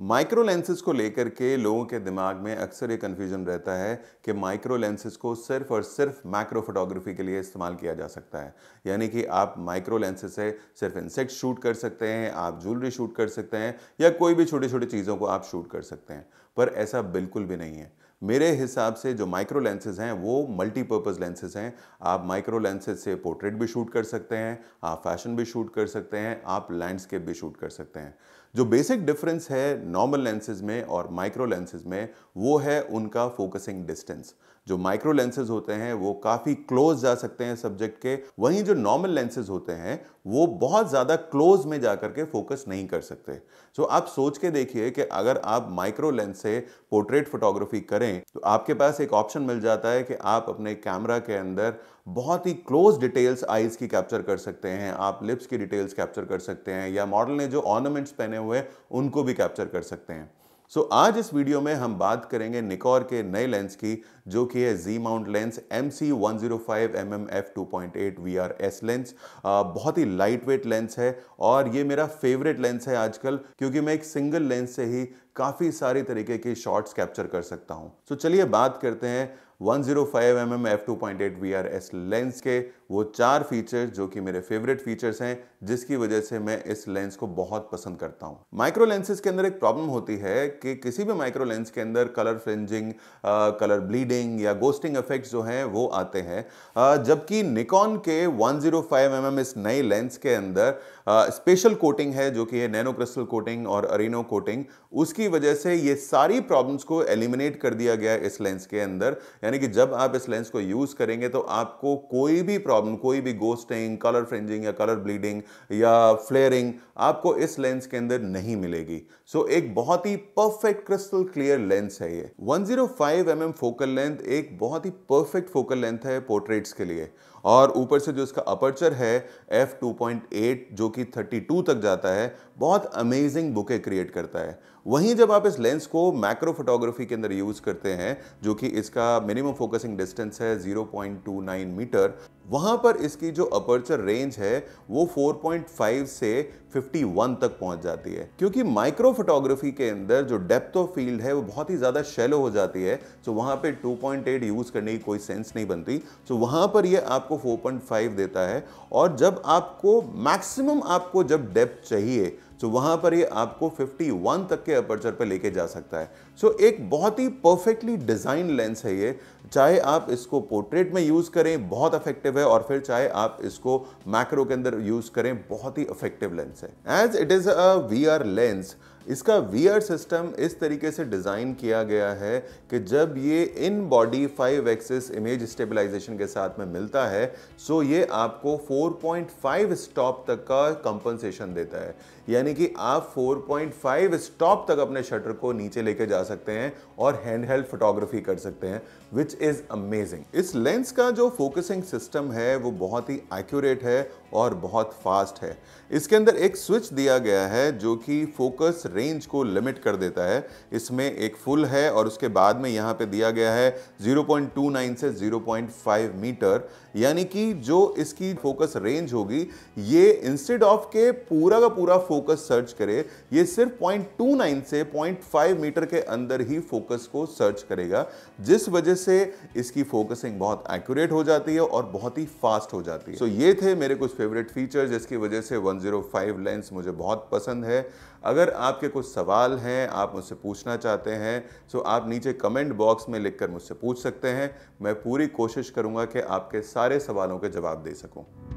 micro lenses को लेकर के लोगों के दिमाग में अक्सर ये कन्फ्यूजन रहता है कि माइक्रो लेंसेज को सिर्फ और सिर्फ माइक्रो फोटोग्राफी के लिए इस्तेमाल किया जा सकता है यानी कि आप माइक्रो लेंसेज से सिर्फ इंसेक्ट शूट कर सकते हैं आप ज्वेलरी शूट कर सकते हैं या कोई भी छोटी छोटी चीज़ों को आप शूट कर सकते हैं पर ऐसा बिल्कुल भी नहीं है मेरे हिसाब से जो माइक्रो लेंसेज हैं वो मल्टीपर्पज़ लेंसेज हैं आप माइक्रो लेंसेज से पोर्ट्रेट भी शूट कर सकते हैं आप फैशन भी शूट कर सकते हैं आप लैंडस्केप भी शूट कर सकते हैं जो बेसिक डिफरेंस है नॉर्मल लेंसेज में और माइक्रो लेंसेज में वो है उनका फोकसिंग डिस्टेंस जो माइक्रो लेंसेज होते हैं वो काफ़ी क्लोज जा सकते हैं सब्जेक्ट के वहीं जो नॉर्मल लेंसेज होते हैं वो बहुत ज़्यादा क्लोज में जा करके फोकस नहीं कर सकते सो so, आप सोच के देखिए कि अगर आप माइक्रो लेंस से पोर्ट्रेट फोटोग्राफी करें तो आपके पास एक ऑप्शन मिल जाता है कि आप अपने कैमरा के अंदर बहुत ही क्लोज डिटेल्स आइज़ की कैप्चर कर सकते हैं आप लिप्स की डिटेल्स कैप्चर कर सकते हैं या मॉडल ने जो ऑर्नामेंट्स पहने हुए हैं उनको भी कैप्चर कर सकते हैं सो so, आज इस वीडियो में हम बात करेंगे निकॉर के नए लेंस की जो कि है जी mount lens M C one zero five M M F two point eight V R S lens बहुत ही लाइट वेट लेंस है और ये मेरा फेवरेट लेंस है आजकल क्योंकि मैं एक सिंगल लेंस से ही काफ़ी सारी तरीके की शॉट्स कैप्चर कर सकता हूँ तो चलिए बात करते हैं 105 zero five M M F two point eight V R S lens के वो चार फीचर्स जो कि मेरे फेवरेट फीचर्स हैं जिसकी वजह से मैं इस लेंस को बहुत पसंद करता हूँ माइक्रो लेंसेज के अंदर एक प्रॉब्लम होती है कि किसी भी माइक्रो लेंस के अंदर कलर फ्रिंजिंग कलर ब्लीडिंग या गोस्टिंग इफेक्ट्स जो हैं वो आते हैं जबकि निकॉन के 105 जीरो mm इस नए लेंस के अंदर स्पेशल कोटिंग है जो कि है नैनो क्रिस्टल कोटिंग और अरिनो कोटिंग उसकी जिसकी वजह से ये सारी प्रॉब्लम्स को एलिमिनेट कर दिया गया इस लेंस के अंदर यानी कि जब आप इस लेंस को यूज़ करेंगे तो आपको कोई भी प्रॉब्लम कोई भी गोस्टिंग कलर फ्रिंजिंग या कलर ब्लीडिंग या फ्लेयरिंग आपको इस लेंस के अंदर नहीं मिलेगी सो so, एक बहुत ही परफेक्ट क्रिस्टल क्लियर लेंस है ये 105 जीरो mm फोकल लेंथ एक बहुत ही परफेक्ट फोकल लेंथ है पोर्ट्रेट्स के लिए और ऊपर से जो इसका अपर्चर है एफ़ f2.8 जो कि 32 तक जाता है बहुत अमेजिंग बुके क्रिएट करता है वहीं जब आप इस लेंस को मैक्रो फोटोग्राफी के अंदर यूज़ करते हैं जो कि इसका मिनिमम फोकसिंग डिस्टेंस है 0.29 मीटर वहाँ पर इसकी जो अपर्चर रेंज है वो 4.5 से 51 तक पहुँच जाती है क्योंकि माइक्रो फोटोग्राफी के अंदर जो डेप्थ ऑफ फील्ड है वो बहुत ही ज़्यादा शेलो हो जाती है सो वहाँ पे 2.8 यूज़ करने की कोई सेंस नहीं बनती सो वहाँ पर ये आपको 4.5 देता है और जब आपको मैक्सिमम आपको जब डेप्थ चाहिए सो वहाँ पर ये आपको 51 तक के अपर्चर पर लेके जा सकता है सो so, एक बहुत ही परफेक्टली डिज़ाइन लेंस है ये चाहे आप इसको पोर्ट्रेट में यूज़ करें बहुत अफेक्टिव है और फिर चाहे आप इसको मैक्रो के अंदर यूज़ करें बहुत ही अफेक्टिव लेंस है as it is a V lens इसका वीयर सिस्टम इस तरीके से डिज़ाइन किया गया है कि जब ये in body five axis image stabilisation के साथ में मिलता है सो ये आपको 4.5 स्टॉप तक का कंपनसेशन देता है यानी कि आप 4.5 स्टॉप तक अपने शटर को नीचे लेके जा सकते हैं और हैंड हेल्ड फोटोग्राफी कर सकते हैं विच इज़ अमेजिंग इस लेंस का जो फोकसिंग सिस्टम है वो बहुत ही एक्यूरेट है और बहुत फास्ट है इसके अंदर एक स्विच दिया गया है जो कि फोकस रेंज को लिमिट कर देता है इसमें एक फुल है और उसके बाद में यहाँ पे दिया गया है 0.29 से 0.5 मीटर यानी कि जो इसकी फोकस रेंज होगी ये इंस्टेड ऑफ के पूरा का पूरा फोकस सर्च करे ये सिर्फ 0.29 से 0.5 मीटर के अंदर ही फोकस को सर्च करेगा जिस वजह से इसकी फोकसिंग बहुत एक्यूरेट हो जाती है और बहुत ही फास्ट हो जाती है तो so ये थे मेरे कुछ फेवरेट फीचर जिसकी वजह से 105 लेंस मुझे बहुत पसंद है अगर आपके कुछ सवाल हैं आप मुझसे पूछना चाहते हैं तो आप नीचे कमेंट बॉक्स में लिखकर मुझसे पूछ सकते हैं मैं पूरी कोशिश करूंगा कि आपके सारे सवालों के जवाब दे सकूँ